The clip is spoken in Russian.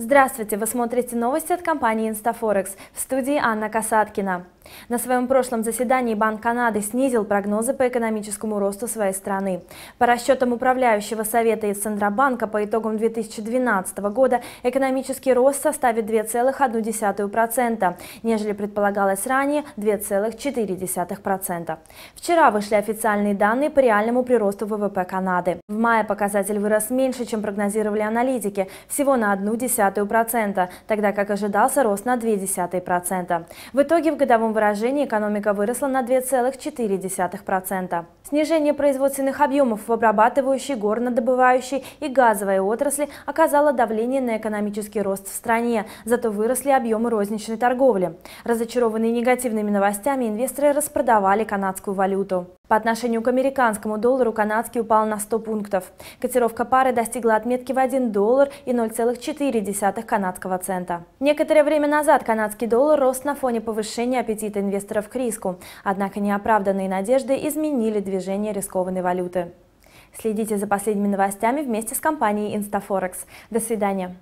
Здравствуйте! Вы смотрите новости от компании «Инстафорекс» в студии Анна Касаткина. На своем прошлом заседании Банк Канады снизил прогнозы по экономическому росту своей страны. По расчетам Управляющего совета из Центробанка по итогам 2012 года экономический рост составит 2,1%, нежели предполагалось ранее 2,4%. Вчера вышли официальные данные по реальному приросту ВВП Канады. В мае показатель вырос меньше, чем прогнозировали аналитики, всего на 0,1%, тогда как ожидался рост на 0,2%. В итоге в годовом выражении экономика выросла на 2,4%. Снижение производственных объемов в обрабатывающей, горнодобывающей и газовой отрасли оказало давление на экономический рост в стране, зато выросли объемы розничной торговли. Разочарованные негативными новостями инвесторы распродавали канадскую валюту. По отношению к американскому доллару канадский упал на 100 пунктов. Котировка пары достигла отметки в 1 доллар и 0,4 канадского цента. Некоторое время назад канадский доллар рос на фоне повышения аппетита инвесторов к риску, однако неоправданные надежды изменили движение рискованной валюты. Следите за последними новостями вместе с компанией InstaForex. До свидания.